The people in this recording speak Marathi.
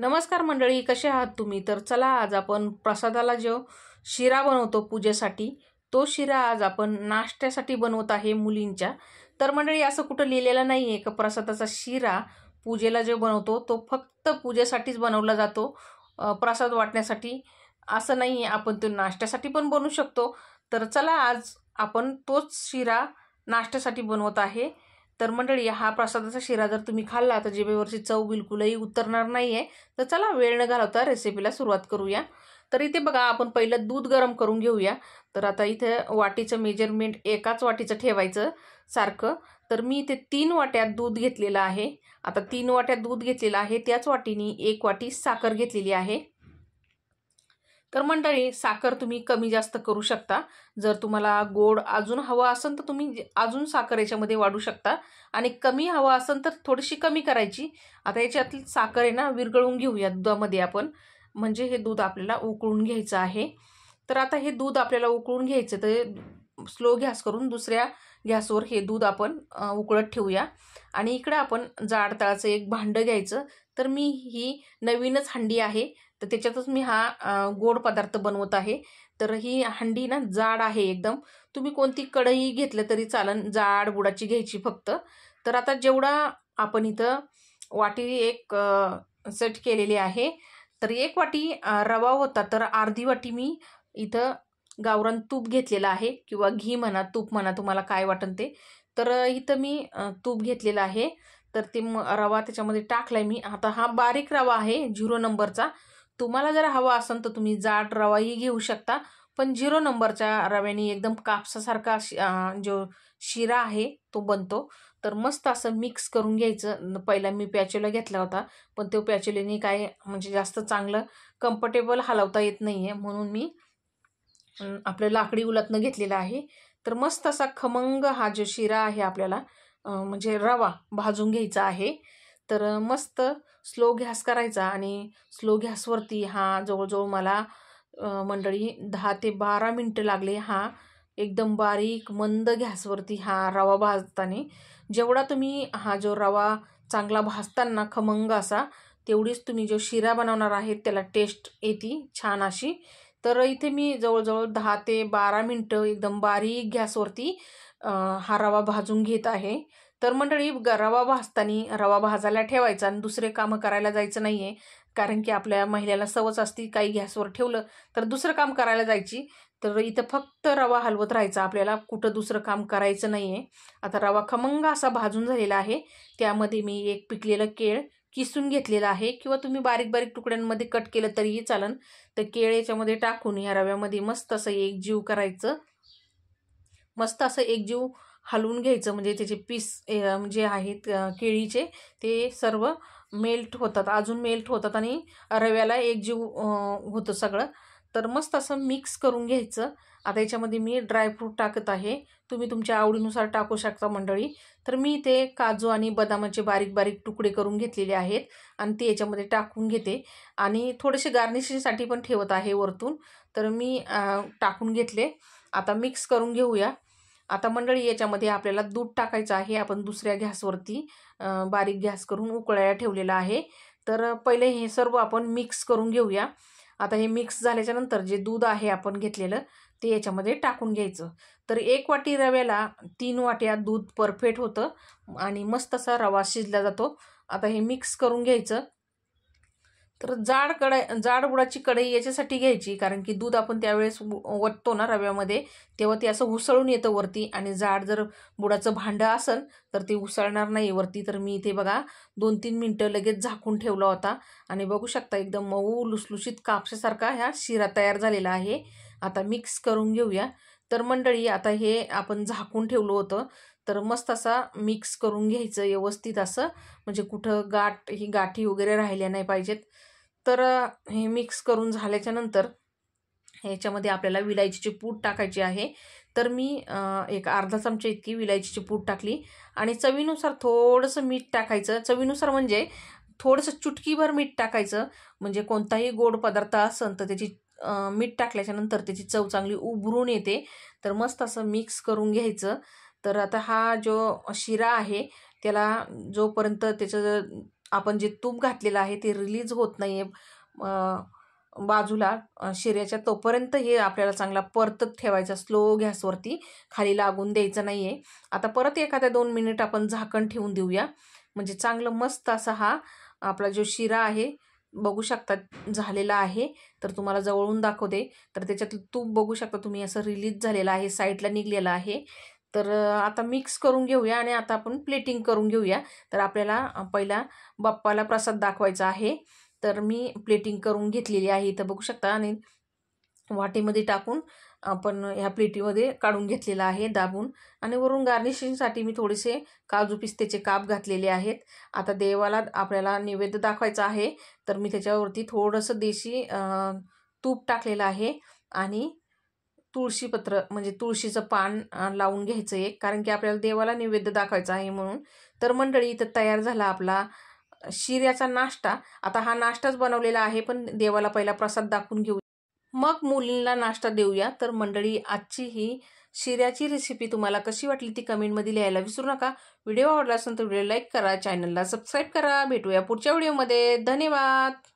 नमस्कार मंडळी कसे आहात तुम्ही तर चला आज आपण प्रसादाला जो शिरा बनवतो पूजेसाठी तो शिरा आज आपण नाश्त्यासाठी बनवत आहे मुलींच्या तर मंडळी असं कुठं लिहिलेलं नाही आहे का प्रसादाचा शिरा पूजेला जो बनवतो तो फक्त पूजेसाठीच बनवला जातो प्रसाद वाटण्यासाठी असं नाही आहे आपण तो नाश्त्यासाठी पण बनवू शकतो तर चला आज आपण तोच शिरा नाश्त्यासाठी बनवत आहे तर मंडळी हा प्रसादाचा शिरा जर तुम्ही खाल्ला तर जिभेवरची चव बिलकुलही उतरणार नाही आहे तर चला वेळ न घालवता रेसिपीला सुरुवात करूया तर इथे बघा आपण पहिलं दूध गरम करून घेऊया तर आता इथे वाटीचं मेजरमेंट एकाच वाटीचं ठेवायचं सारखं तर मी इथे तीन वाट्यात दूध घेतलेलं आहे आता तीन वाट्यात दूध घेतलेलं आहे त्याच वाटीने एक वाटी साखर घेतलेली आहे तर मंडळी साखर तुम्ही कमी जास्त करू शकता जर तुम्हाला गोड अजून हवं असेल तर तुम्ही अजून साखर याच्यामध्ये वाढू शकता आणि कमी हवा असेल तर थोडीशी कमी करायची आता याच्यातली साखर आहे ना विरगळून घेऊया दुधामध्ये आपण म्हणजे हे दूध आपल्याला उकळून घ्यायचं आहे तर आता हे दूध आपल्याला उकळून घ्यायचं तर स्लो गॅस करून दुसऱ्या गॅसवर हे दूध आपण उकळत ठेवूया आणि इकडं आपण जाड तळाचं एक भांडं घ्यायचं तर मी ही नवीनच हंडी आहे तर त्याच्यातच मी हा गोड पदार्थ बनवत आहे तर ही हंडी ना जाड आहे एकदम तुम्ही कोणती कढई घेतलं तरी चालन जाड बुडाची घ्यायची फक्त तर आता जेवढा आपण इथं वाटी एक सेट केलेली आहे तर एक वाटी रवा होता तर अर्धी वाटी मी इथं गावरान तूप घेतलेलं आहे किंवा घी म्हणा तूप म्हणा तुम्हाला काय वाटन ते तर इथं मी तूप घेतलेलं आहे तर ते रवा त्याच्यामध्ये टाकलाय मी आता हा बारीक रवा आहे झिरो नंबरचा तुम्हाला जर हवं असेल तर तुम्ही जाड रवाही घेऊ शकता पण झिरो नंबरच्या रव्याने एकदम कापसासारखा जो शिरा आहे तो बनतो तर मस्त असं मिक्स करून घ्यायचं पहिला मी प्याचोला घेतला होता पण तो प्याचोलीने काय म्हणजे जास्त चांगलं कम्फर्टेबल हलवता येत नाही आहे म्हणून मी आपलं लाकडी उलतनं घेतलेलं आहे तर मस्त असा खमंग हा जो शिरा आहे आपल्याला म्हणजे रवा भाजून घ्यायचा आहे तर मस्त स्लो घॅस करायचा आणि स्लो गॅसवरती हा जवळजवळ मला मंडळी दहा ते बारा मिनटं लागले हा एकदम बारीक मंद गॅसवरती हा रवा भाजताना जेवढा तुम्ही हा जो रवा चांगला भाजताना खमंग असा तेवढीच तुम्ही जो शिरा बनवणार आहेत त्याला टेस्ट येते छान अशी तर इथे मी जवळजवळ दहा ते बारा मिनटं एकदम बारीक गॅसवरती हा रवा भाजून घेत आहे तर मंडळी रवा भाजताना रवा भाजायला ठेवायचा आणि दुसरे कामं करायला जायचं नाही आहे कारण की आपल्या महिलेला सवच असती काही गॅसवर ठेवलं तर दुसरं काम करायला जायची तर इथं फक्त रवा हलवत राहायचा आपल्याला कुठं दुसरं काम करायचं नाही आहे आता रवा खमंग असा भाजून झालेला आहे त्यामध्ये मी एक पिकलेलं केळ किसून घेतलेलं आहे किंवा तुम्ही बारीक बारीक तुकड्यांमध्ये कट केलं तरीही चालन तर केळ याच्यामध्ये टाकून या रव्यामध्ये मस्त असं एक जीव करायचं मस्त असं एकजीव हलवून घ्यायचं म्हणजे त्याचे पीस जे आहेत केळीचे ते सर्व मेल्ट होतात अजून मेल्ट होतात आणि रव्याला एकजीव होतं सगळं तर मस्त असं मिक्स करून घ्यायचं आता याच्यामध्ये मी ड्रायफ्रूट टाकत आहे तुम्ही तुमच्या आवडीनुसार टाकू शकता मंडळी तर मी इथे काजू आणि बदामाचे बारीक बारीक तुकडे करून घेतलेले आहेत आणि ते याच्यामध्ये टाकून घेते आणि थोडेसे गार्निशिंगसाठी पण ठेवत आहे वरतून तर मी टाकून घेतले आता मिक्स करून घेऊया आता मंडळी याच्यामध्ये आपल्याला दूध टाकायचं आहे आपण दुसऱ्या गॅसवरती बारीक गॅस करून उकळायला ठेवलेला आहे तर पहिले हे सर्व आपण मिक्स करून घेऊया आता हे मिक्स झाल्याच्यानंतर जे दूध आहे आपण घेतलेलं ते याच्यामध्ये टाकून घ्यायचं तर एक वाटी रव्याला तीन वाट्या दूध परफेक्ट होतं आणि मस्त असा रवा शिजला जातो आता हे मिक्स करून घ्यायचं तर जाड कढाई जाड गुळाची कढई याच्यासाठी घ्यायची कारण की दूध आपण त्यावेळेस ओततो ना रव्यामध्ये तेव्हा ते असं उसळून येतं वरती आणि जाड जर बुडाचं भांडं असेल तर ते उसळणार नाही वरती तर मी इथे बघा दोन तीन मिनटं लगेच झाकून ठेवला होता आणि बघू शकता एकदम मऊ लुसलुशीत कापशासारखा ह्या शिरा तयार झालेला आहे आता मिक्स करून घेऊया तर मंडळी आता हे आपण झाकून ठेवलं होतं तर मस्त असा मिक्स करून घ्यायचं व्यवस्थित असं म्हणजे कुठं गाठ ही गाठी वगैरे राहिल्या नाही पाहिजेत तर हे मिक्स करून झाल्याच्यानंतर ह्याच्यामध्ये आपल्याला विलायचीची पूड टाकायची आहे तर मी एक अर्धा चमचा इतकी विलायचीची पूड टाकली आणि चवीनुसार थोडंसं मीठ टाकायचं चवीनुसार म्हणजे थोडंसं चुटकीभर मीठ टाकायचं म्हणजे कोणताही गोड पदार्थ असेल तर त्याची मीठ टाकल्याच्यानंतर त्याची चव चांगली उभरून येते तर मस्त असं मिक्स करून घ्यायचं तर आता हा जो शिरा आहे त्याला जोपर्यंत त्याचं आपण जे तूप घातलेलं आहे ते रिलीज होत नाही आहे बाजूला शिऱ्याच्या तोपर्यंत हे आपल्याला चांगला परतत ठेवायचा स्लो गॅसवरती खाली लागून द्यायचं नाही आहे आता परत एखाद्या दोन मिनिट आपण झाकण ठेवून देऊया म्हणजे चांगलं मस्त असा हा आपला जो शिरा आहे बघू शकता झालेला आहे तर तुम्हाला जवळून दाखवते तर त्याच्यातलं तूप बघू शकता तुम्ही असं रिलीज झालेलं आहे साईडला निघलेलं आहे तर आता मिक्स करून घेऊया आणि आता आपण प्लेटिंग करून घेऊया तर आपल्याला पहिला बाप्पाला प्रसाद दाखवायचा आहे तर मी प्लेटिंग करून घेतलेली आहे इथं बघू शकता आणि वाटीमध्ये टाकून आपण ह्या प्लेटीमध्ये काढून घेतलेला आहे दाबून आणि वरून गार्निशिंगसाठी मी थोडेसे काजू पिस्तेचे काप घातलेले आहेत आता देवाला आपल्याला नैवेद्य दाखवायचा आहे तर मी त्याच्यावरती थोडंसं देशी तूप टाकलेलं आहे आणि तुळशीपत्र म्हणजे तुळशीचं पान लावून घ्यायचं एक कारण की आपल्याला देवाला निवेद्य दाखवायचा आहे म्हणून तर मंडळी इथं तयार झाला आपला शिऱ्याचा नाश्ता आता हा नाश्ताच बनवलेला आहे पण देवाला पहिला प्रसाद दाखवून घेऊ मग मुलींना नाश्ता देऊया तर मंडळी आजची ही शिऱ्याची रेसिपी तुम्हाला कशी वाटली ती कमेंटमध्ये लिहायला विसरू नका व्हिडिओ आवडला असेल तर व्हिडिओ लाईक करा चॅनलला सबस्क्राईब करा भेटूया पुढच्या व्हिडिओमध्ये धन्यवाद